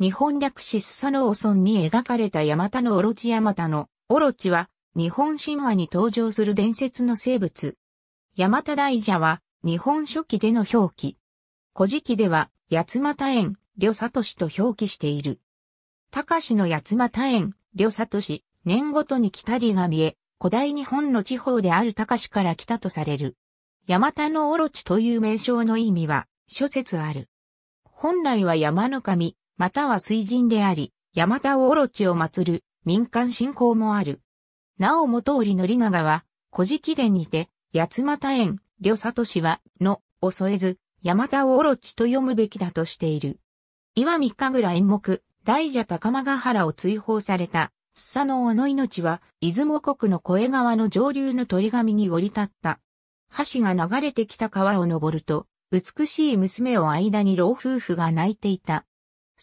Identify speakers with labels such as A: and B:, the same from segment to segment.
A: 日本略しスサノオソンに描かれたヤマタのオロチヤマタのオロチは日本神話に登場する伝説の生物。ヤマタ大蛇は日本初期での表記。古事記では八又園、ト里と表記している。高志の八又園、ト里、年ごとに来たりが見え、古代日本の地方である高志から来たとされる。山田のオロチという名称の意味は諸説ある。本来は山の神、または水神であり、ヤマタオオロチを祀る民間信仰もある。なおも通りの里長は、古事記伝にて、八又園、両里氏は、の、を添えず、ヤマタオオロチと読むべきだとしている。岩見神楽演目、大蛇高間ヶ原を追放された、スサノオの命は、出雲国の小江川の上流の鳥神に降り立った。橋が流れてきた川を登ると、美しい娘を間に老夫婦が泣いていた。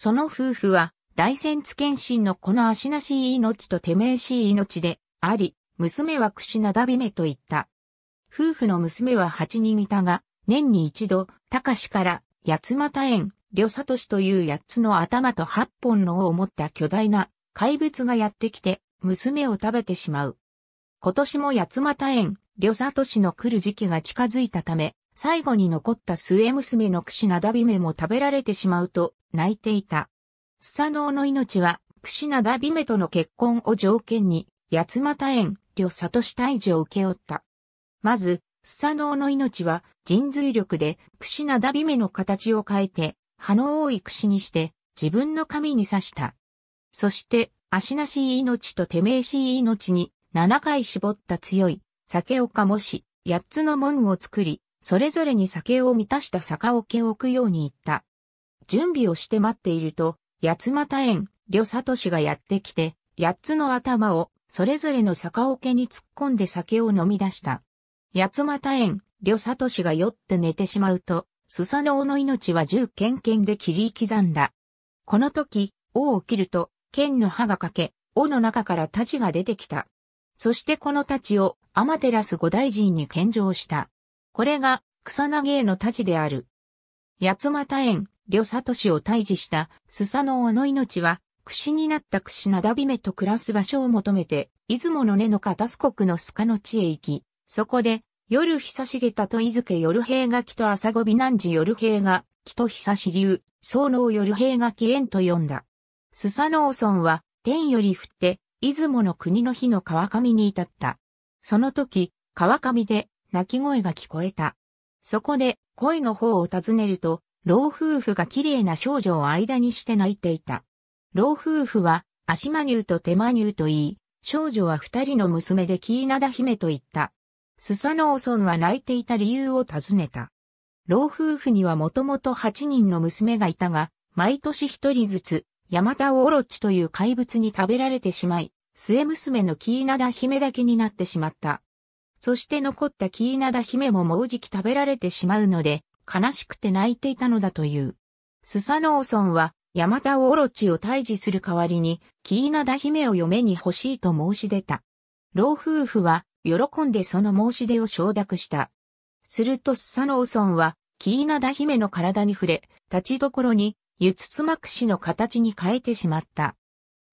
A: その夫婦は、大仙津謙信のこの足なしい命とてめえしい命で、あり、娘は串なだびめと言った。夫婦の娘は八人いたが、年に一度、高志から、八又園、両里氏という八つの頭と八本の尾を持った巨大な怪物がやってきて、娘を食べてしまう。今年も八又園、両里氏の来る時期が近づいたため、最後に残った末娘の串なだびめも食べられてしまうと泣いていた。スサノオの命は、串なだびめとの結婚を条件に、八又園、旅里市退治を受け負った。まず、スサノオの命は、人髄力で、串なだびめの形を変えて、葉の多い串にして、自分の髪に刺した。そして、足なしい命と手名しい命に、七回絞った強い、酒を醸し、八つの門を作り、それぞれに酒を満たした酒桶を置くように言った。準備をして待っていると、八又園、両里氏がやってきて、八つの頭を、それぞれの酒桶に突っ込んで酒を飲み出した。八又園、両里氏が酔って寝てしまうと、スサノオの命は銃剣剣で切り刻んだ。この時、尾を切ると、剣の刃が欠け、尾の中から太刀が出てきた。そしてこの太刀を、アマテラス五大臣に献上した。これが、草投への太刀である。八又園、両里を退治した、スサノオの命は、串になった串なだびめと暮らす場所を求めて、出雲の根の片す国の須賀の地へ行き、そこで、夜久重たと伊豆夜平垣と朝ごび南寺夜平が、木と久し流、総納夜平垣園と呼んだ。スサノオ村は、天より降って、出雲の国の日の川上に至った。その時、川上で、鳴き声が聞こえた。そこで恋の方を尋ねると、老夫婦が綺麗な少女を間にして泣いていた。老夫婦は、足間乳と手間乳と言い、少女は二人の娘でキーナダ姫と言った。スサノオソンは泣いていた理由を尋ねた。老夫婦にはもともと八人の娘がいたが、毎年一人ずつ、ヤマタオオロチという怪物に食べられてしまい、末娘のキーナダ姫だけになってしまった。そして残ったキーナダ姫ももうじき食べられてしまうので、悲しくて泣いていたのだという。スサノオソンは、ヤマタオオロチを退治する代わりに、キーナダ姫を嫁に欲しいと申し出た。老夫婦は、喜んでその申し出を承諾した。するとスサノオソンは、キーナダ姫の体に触れ、立ちどころに、ユツツマクシの形に変えてしまった。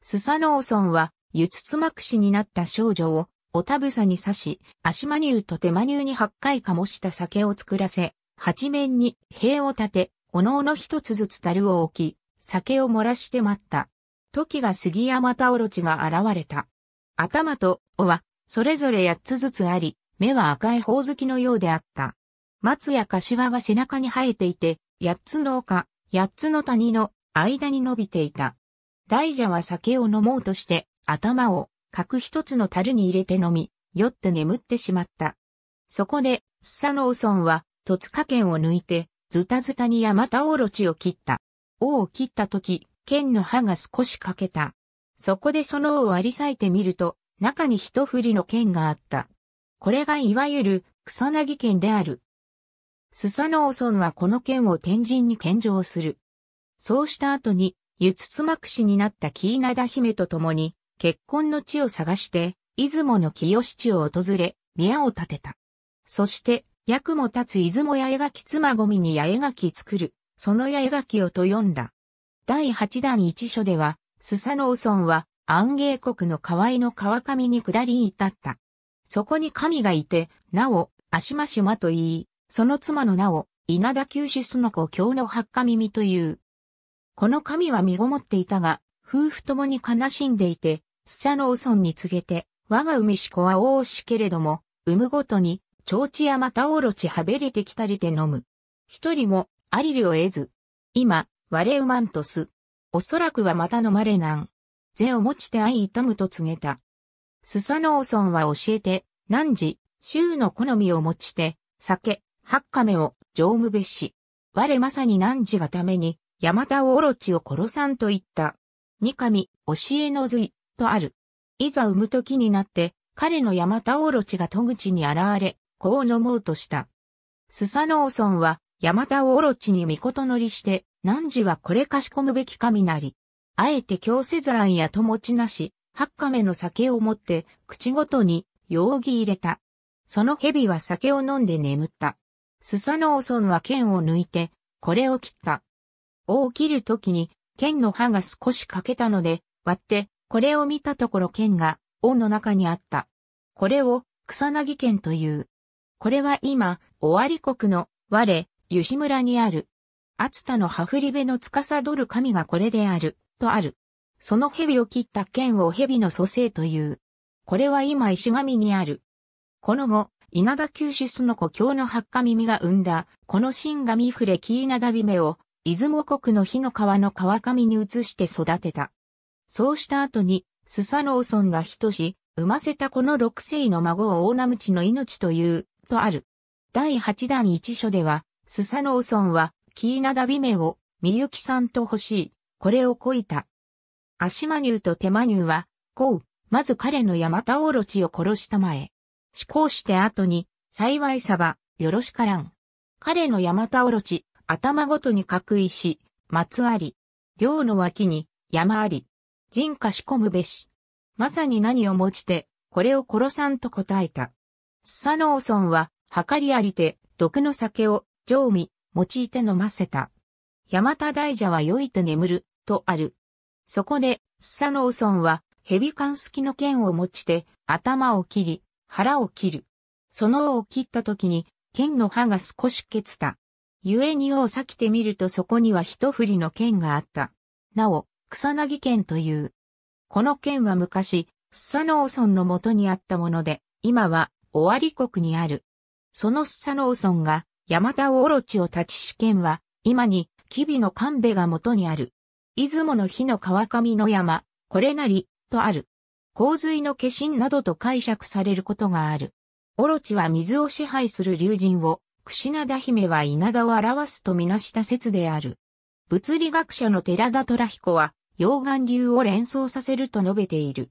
A: スサノオソンは、ユツツマクシになった少女を、おたぶさに刺し、足間乳と手間乳に八回かもした酒を作らせ、八面に塀を立て、おのおの一つずつ樽を置き、酒を漏らして待った。時が杉山タオろちが現れた。頭と尾は、それぞれ八つずつあり、目は赤いほおずきのようであった。松や柏が背中に生えていて、八つの丘、八つの谷の間に伸びていた。大蛇は酒を飲もうとして、頭を各一つの樽に入れて飲み、酔って眠ってしまった。そこで、スサノオソンは、戸塚剣を抜いて、ズタズタにヤマタオロチを切った。王を切った時、剣の刃が少し欠けた。そこでその王を割り裂いてみると、中に一振りの剣があった。これがいわゆる草薙剣である。スサノオソンはこの剣を天神に献上する。そうした後に、ゆつつまくしになったキーナダ姫と共に、結婚の地を探して、出雲の清七を訪れ、宮を建てた。そして、役も立つ出雲八重垣妻ごみに八重垣作る、その八重垣をと読んだ。第八弾一書では、須佐のオは、安芸国の河合の川上に下り至った。そこに神がいて、なお、足間島と言い、その妻の名を、稲田九州須の子教の八神耳という。この神は身ごもっていたが、夫婦ともに悲しんでいて、スサノオ村に告げて、我が海し子は大しけれども、産むごとに、蝶地やまたおろちはべれてきたりて飲む。一人も、ありりを得ず。今、我うまんとす。おそらくはまた飲まれなん。ぜを持ちて愛痛むと告げた。スサノオ村は教えて、何時、衆の好みを持ちて、酒、八カメを、常務べし。我まさに何時がために、山田おろオロチを殺さんと言った。二神、教えの髄、とある。いざ産む時になって、彼の山田オロチが戸口に現れ、子を飲もうとした。スサノオソンは、山田オロチに御事乗りして、汝はこれかしこむべき神なり。あえて京せざらんやと持ちなし、八カメの酒を持って、口ごとに、容疑入れた。その蛇は酒を飲んで眠った。スサノオソンは剣を抜いて、これを切った。を切るときに、剣の刃が少し欠けたので、割って、これを見たところ剣が、尾の中にあった。これを、草薙剣という。これは今、尾張国の、我、吉村にある。厚田の羽振り部の司る神がこれである、とある。その蛇を切った剣を蛇の蘇生という。これは今石神にある。この後、稲田九種の故郷の八日耳が生んだ、この新神触れ木稲田ビメを、出雲国の火の川の川上に移して育てた。そうした後に、スサノオソンが人し、産ませたこの六世の孫を大名ムの命という、とある。第八弾一書では、スサノオソンは、キーナダビメを、みゆきさんと欲しい、これをこいた。アシマニューとテマニューは、こう、まず彼のヤマタオロチを殺したまえ。思考して後に、幸いさば、よろしからん。彼のヤマタオロチ、頭ごとに角石、松あり。両の脇に山あり。人かし込むべし。まさに何を持ちて、これを殺さんと答えた。スサノオソンは、はかりありて、毒の酒を、常味、用いて飲ませた。山田大蛇は酔いて眠る、とある。そこで、スサノオソンは、蛇冠きの剣を持ちて、頭を切り、腹を切る。その尾を切った時に、剣の刃が少し消つた。故にを避けてみるとそこには一振りの剣があった。なお、草薙剣という。この剣は昔、須佐ノ村ソンの元にあったもので、今は、尾張国にある。その須佐ノ村が、山田大ろちを立ち主剣は、今に、吉備の神戸が元にある。出雲の日の川上の山、これなり、とある。洪水の化身などと解釈されることがある。オロチは水を支配する竜神を、串灘姫は稲田を表すとみなした説である。物理学者の寺田虎彦は、溶岩流を連想させると述べている。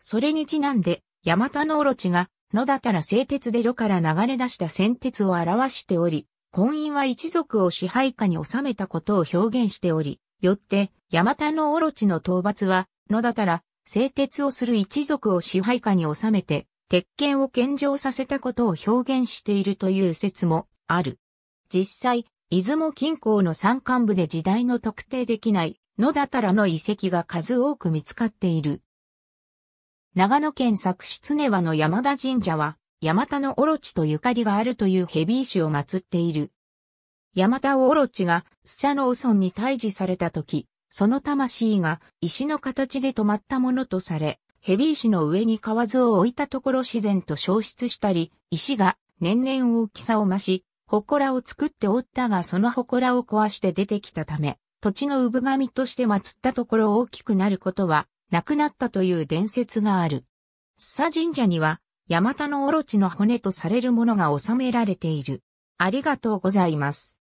A: それにちなんで、ヤマタノオロチが、野田から製鉄で炉から流れ出した先鉄を表しており、婚姻は一族を支配下に収めたことを表現しており、よって、ヤマタノオロチの討伐は、野田から、製鉄をする一族を支配下に収めて、鉄拳を献上させたことを表現しているという説もある。実際、出雲近郊の山間部で時代の特定できない野田たらの遺跡が数多く見つかっている。長野県作室根和の山田神社は、山田のオロチとゆかりがあるというヘビー種を祀っている。山田オロチが、スサャノオソンに退治された時、その魂が石の形で止まったものとされ、ヘビ石の上に河を置いたところ自然と消失したり、石が年々大きさを増し、祠を作っておったがその祠を壊して出てきたため、土地の産神として祀ったところ大きくなることはなくなったという伝説がある。須佐神社には、ヤマタのオロチの骨とされるものが収められている。ありがとうございます。